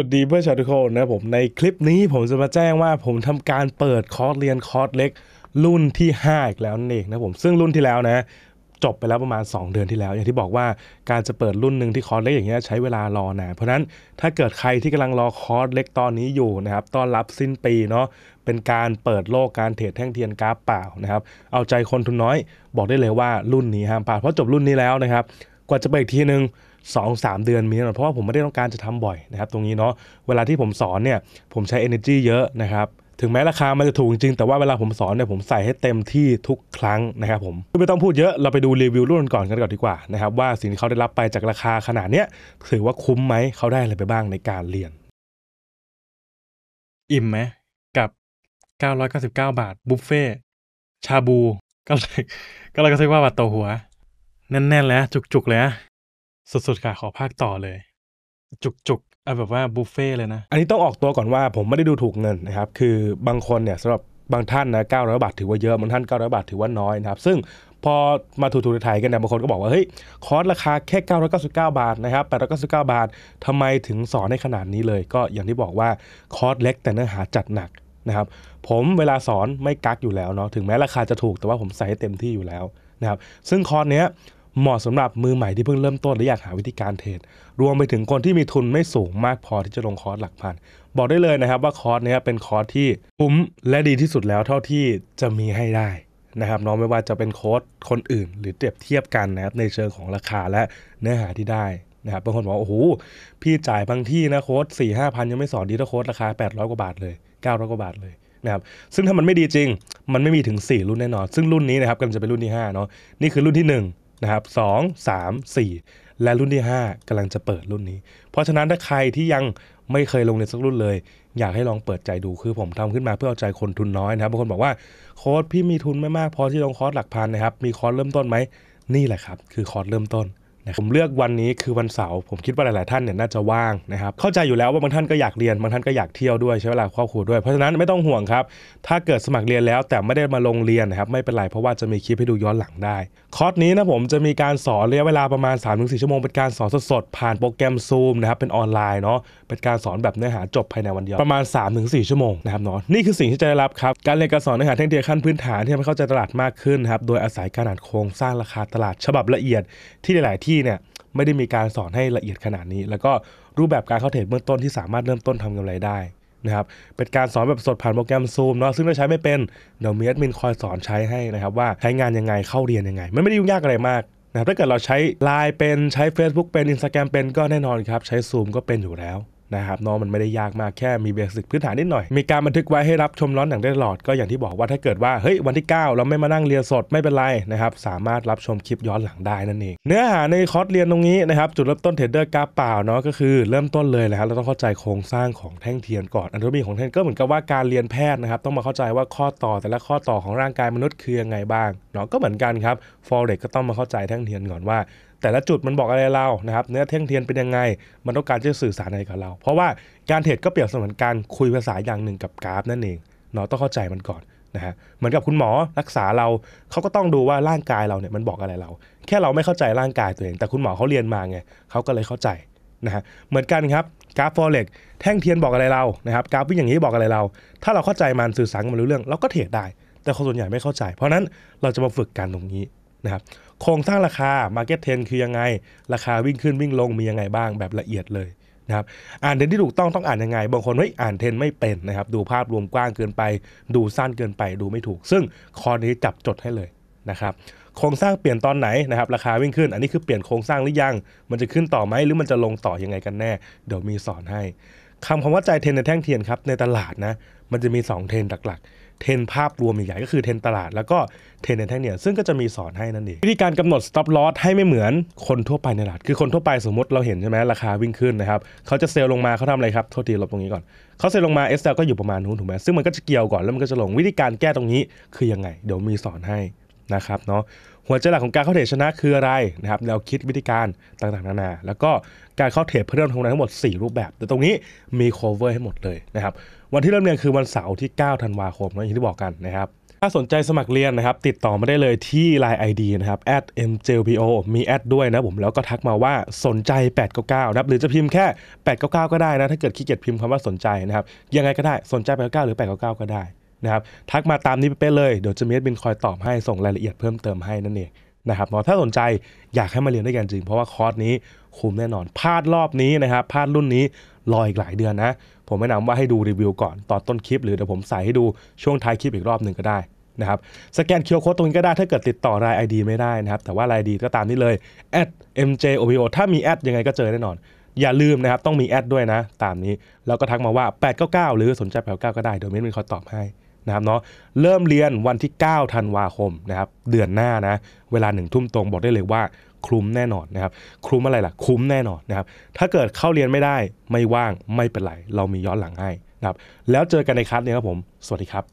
สวัสดีเพื่อนชาวทุกคนนะผมในคลิปนี้ผมจะมาแจ้งว่าผมทำการเปิดคอร์สเรียนคอร์สเล็ก รุ่นที่ 5 อีกแล้วนั่นเองนะผมซึ่งรุ่นที่แล้วนะจบไปแล้วประมาณ 2 เดือนที่แล้ว อย่างที่บอกว่าการจะเปิดรุ่นหนึ่งที่คอร์สเล็กอย่างเงี้ยใช้เวลารอนานเพราะนั้นถ้าเกิดใครที่กำลังรอคอร์สเล็กตอนนี้อยู่นะครับต้อนรับสิ้นปีเนาะเป็นการเปิดโลกการเทรดแท่งเทียนกราฟเปล่านะครับเอาใจคนทุนน้อย บอกได้เลยว่ารุ่นนี้ห้ามพลาดเพราะจบรุ่นนี้แล้วนะครับกว่าจะไปอีกทีนึง2มเดือนมีนะเพราะว่าผมไม่ได้ต้องการจะทำบ่อยนะครับ ตรงนี้เนาะเวลาที่ผมสอนเนี่ย ผมใช้ energy เยอะนะครับ ถึงแม้ราคา มันจะถูกจริงแต่ว่าเวลาผมสอนเนี่ยผมใส่ให้เต็มที่ทุกครั้งนะครับ ผมไม่ต้องพูดเยอะเราไปดูรีวิวรุ่นก่อนกันก่อนดีกว่านะครับว่าสิ่งที่เขาได้รับไปจากราคาขนาดเนี้ยถือว่าคุ้มไหมเขาได้อะไรไปบ้างในการเรียน อิ่มไหมกับ999บาท บุฟเฟ่ชาบูก็เลยก็เลยก็เรียกว่าบาทต่อหัวแน่นๆแล้วจุกๆเลยสุดๆค่ะขอภาคต่อเลย จุกๆเอาแบบว่าบุฟเฟ่เลยนะ อันนี้ต้องออกตัวก่อนว่าผมไม่ได้ดูถูกเงินนะครับ คือบางคนเนี่ยสำหรับบางท่านนะ 900 บาทถือว่าเยอะ บางท่าน 900 บาทถือว่าน้อยนะครับซึ่งพอมาถูถูไทยกันเนี่ยบางคนก็บอกว่าเฮ้ยคอร์สราคาแค่ 999 บาทนะครับ899 บาท ทำไมถึงสอนในขนาดนี้เลย ก็อย่างที่บอกว่า คอร์สเล็ก แต่เนื้อหาจัดหนักนะครับ ผมเวลาสอนไม่กักอยู่แล้วเนาะถึงแม้ราคาจะถูกแต่ว่าผมใส่เต็มที่อยู่แล้วนะครับซึ่งคอร์สเนี้ยเหมาะสำหรับมือใหม่ที่เพิ่งเริ่มต้นและอยากหาวิธีการเทรดรวมไปถึงคนที่มีทุนไม่สูงมากพอที่จะลงคอร์สหลักพัน บอกได้เลยนะครับว่าคอร์สนี้เป็นคอร์สที่คุ้มและดีที่สุดแล้วเท่าที่จะมีให้ได้นะครับน้องไม่ว่าจะเป็นโค้ดคนอื่น หรือเปรียบเทียบกันนะครับในเชิงของราคาและเนื้อหาที่ได้นะครับบางคนบอกโอ้โหพี่จ่ายบางที่นะโค้ดสี่ห้าพันยังไม่สอนดีเท่าโค้ดราคา800กว่าบาทเลย900กว่าบาทเลยนะครับซึ่งถ้ามันไม่ดีจริง มันไม่มีถึง 4 รุ่นแน่นอน ซึ่งรุ่นนี้นะครับกำลังจะเป็นรุ่นที่5เนาะนี่คือรุ่นที่ 1นะครับสองสามสี่และรุ่นที่ 5 กำลังจะเปิดรุ่นนี้ เพราะฉะนั้นถ้าใครที่ยังไม่เคยลงในสักรุ่นเลย อยากให้ลองเปิดใจดูคือผมทำขึ้นมาเพื่อเอาใจคนทุนน้อยนะครับบางคนบอกว่าโค้ดพี่มีทุนไม่มาก พอที่ลงคอร์สหลักพันนะครับมีคอร์สเริ่มต้นไหมนี่แหละครับ คือคอร์สเริ่มต้นนะผมเลือกวันนี้คือวันเสาร์ผมคิดว่าหลาย ๆ ท่านเนี่ยน่าจะว่างนะครับเข้าใจอยู่แล้วว่าบางท่านก็อยากเรียนบางท่านก็อยากเที่ยวด้วย ใช้เวลาครอบครัวด้วยเพราะฉะนั้นไม่ต้องห่วงครับถ้าเกิดสมัครเรียนแล้ว แต่ไม่ได้มาลงเรียนนะครับไม่เป็นไร เพราะว่าจะมีคลิปให้ดูย้อนหลังได้คอร์สนี้นะผมจะมีการสอนระยะเวลาประมาณ 3-4ชั่วโมงเป็นการสอนสดๆผ่านโปรแกรม z o มนะครับเป็นออนไลน์เนาะเป็นการสอนแบบเนื้อหาจบภายในวันเดียวประมาณ 3-4 ชั่วโมงนะครับเนาะนี่คือสิ่งที่จะได้รับครับ การเรียนการสอนเนื้อหาเทคนิคขั้นพื้นฐานที่ทำให้เข้าใจตลาดมากขึ้นครับโดยอาศัยการอ่านโครงสร้างราคาตลาดฉบับละเอียดที่หลายๆที่เนี่ยไม่ได้มีการสอนให้ละเอียดขนาดนี้ แล้วก็รูปแบบการเข้าเทรดเบื้องต้นที่สามารถเริ่มต้นทำกำไรได้นะครับเป็นการสอนแบบสดผ่านโปรแกรมซูมเนาะซึ่งเราใช้ไม่เป็น เดี๋ยวมีแอดมินคอยสอนใช้ให้นะครับว่าใช้งานยังไง เข้าเรียนยังไง มันไม่ได้ยุ่งยากอะไรมากนะครับถ้าเกิดเราใช้ Line เป็นใช้ Facebook เป็น Instagram เป็นก็แน่นอนครับ ใช้ z o มก็เป็นอยู่แล้วนะครับเนาะมันไม่ได้ยากมากแค่มีเบสิกพื้นฐานนิดหน่อย มีการบันทึกไว้ให้รับชมร้อนหนังได้ตลอดก็อย่างที่บอกว่าถ้าเกิดว่าเฮ้ยวันที่ 9 เราไม่มานั่งเรียนสดไม่เป็นไรนะครับสามารถรับชมคลิปย้อนหลังได้นั่นเอง เนื้อหาในคอร์สเรียนตรงนี้นะครับจุดเริ่มต้นเทรดเดอร์กราเปล่าเนาะก็คือเริ่มต้นเลยนะครับเราต้องเข้าใจโครงสร้างของแท่งเทียนก่อนอันตรมีของแท่งก็เหมือนกับว่าการเรียนแพทย์นะครับต้องมาเข้าใจว่าข้อต่อแต่ละข้อต่อของร่างกายมนุษย์คือยังไงบ้างเนาะก็เหมือนกันครับฟอเร็กก็ต้องมาเข้าใจแท่งเทียนก่อนว่าแต่ละจุดมันบอกอะไรเรา นะครับเนื้อเท่งเทียนเป็นยังไง มันต้องการจะสื่อสารอะไรกับเราเพราะว่าการเทรดก็เปรียบเสมือนการคุยภาษาอย่างหนึ่งกับกราฟนั่นเองเนาะต้องเข้าใจมันก่อนนะฮะเหมือนกับคุณหมอรักษาเราเขาก็ต้องดูว่าร่างกายเราเนี่ยมันบอกอะไรเรา แค่เราไม่เข้าใจร่างกายตัวเอง แต่คุณหมอเขาเรียนมาไงเขาก็เลยเข้าใจนะฮะเหมือนกันครับกราฟฟอเร็กแท่งเทียนบอกอะไรเรานะครับกราฟวิ่งอย่างนี้บอกอะไรเรา ถ้าเราเข้าใจมันสื่อสารมันรู้เรื่องเราก็เทรดได้ แต่คนส่วนใหญ่ไม่เข้าใจ เพราะนั้นเราจะมาฝึกกันตรงนี้นะครับโครงสร้างราคา Market Trend คือยังไง ราคาวิ่งขึ้นวิ่งลงมียังไงบ้างแบบละเอียดเลยนะครับอ่านเทรนที่ถูกต้องต้องอ่านยังไง บางคนไม่อ่านเทรนไม่เป็นนะครับดูภาพรวมกว้างเกินไป ดูสั้นเกินไปดูไม่ถูก ซึ่งคอนี้จับจดให้เลยนะครับโครงสร้างเปลี่ยนตอนไหนนะครับราคาวิ่งขึ้นอันนี้คือเปลี่ยนโครงสร้างหรือยัง มันจะขึ้นต่อไหมหรือมันจะลงต่อยังไงกันแน่เดี๋ยวมีสอนให้คำคำว่าใจเทรนในแท่งเทียนครับในตลาดนะมันจะมี2เทรนหลักๆเทนภาพรวมใหญ่ๆก็คือเทนตลาดแล้วก็เทนในแท่งเนี่ยซึ่งก็จะมีสอนให้นั่นเองวิธีการกำหนด stop loss ให้ไม่เหมือนคนทั่วไปในตลาด คือคนทั่วไปสมมติเราเห็นใช่ไหมราคาวิ่งขึ้นนะครับเขาจะเซลลงมาเขาทำอะไรครับ โทษทีลบตรงนี้ก่อนเขาเซลลงมา SL ก็อยู่ประมาณนู้นถูกไหมซึ่งมันก็จะเกี่ยวก่อนแล้วมันก็จะลงวิธีการแก้ตรงนี้คือยังไง เดี๋ยวมีสอนให้นะครับเนาะหัวใจหลักของการเข้าเทรดชนะคืออะไรนะครับเราคิดวิธีการต่างๆนานาแล้วก็การเข้าเทรดเพื่อเริ่มทำงานทั้งหมด 4 รูปแบบ แต่ตรงนี้มี cover ให้หมดเลยนะครับวันที่เริ่มเรียนคือวันเสาร์ที่9ธันวาคมนะอย่างที่บอกกันนะครับถ้าสนใจสมัครเรียนนะครับติดต่อมาได้เลยที่ Line ID นะครับ @mjlpo มีแอดด้วยนะผม แล้วก็ทักมาว่าสนใจ899นะครับหรือจะพิมพ์แค่899ก็ได้นะถ้าเกิดขี้เกียจพิมพ์คำว่าสนใจนะครับยังไงก็ได้สนใจ899หรือ 899 ก็ได้นะครับทักมาตามนี้เป๊ะเลย เดี๋ยวจะมีเอดบินคอยตอบให้ ส่งรายละเอียดเพิ่มเติมให้นั่นเองนะครับเาะถ้าสนใจอยากให้มาเรียนด้วยกันจริง เพราะว่าคอร์สนี้คุ้มแน่นอน พลาดรอบนี้นะครับ พลาดรุ่นนี้รออีกหลายเดือนนะ ผมแนะนำว่าให้ดูรีวิวก่อนตอนต้นคลิป หรือเดี๋ยวผมใส่ให้ดูช่วงท้ายคลิปอีกรอบหนึ่งก็ได้นะครับ สแกนเคียวโค้ดตรงนี้ก็ได้ ถ้าเกิดติดต่อราย ID ไม่ได้นะครับ แต่ว่าราย ID ก็ตามนี้เลย @mjobo ถ้ามีแอดยังไงก็เจอแน่นอน อย่าลืมนะครับ ต้องมีแอดด้วยนะตามนี้แล้วก็ทักมาว่า899หรือสนใจ899ก็ได้เดี๋ยวมนเปมีคอตอบให้นะครับเนาะเริ่มเรียนวันที่9ธันวาคมนะครับเดือนหน้านะเวลาหนึ่งทุ่มตรงบอกได้เลยว่าคลุมแน่นอนนะครับคลุมอะไรล่ะคุ้มแน่นอนนะครับถ้าเกิดเข้าเรียนไม่ได้ไม่ว่างไม่เป็นไร เรามีย้อนหลังให้นะครับแล้วเจอกันในคัสเนี่ยครับผม สวัสดีครับ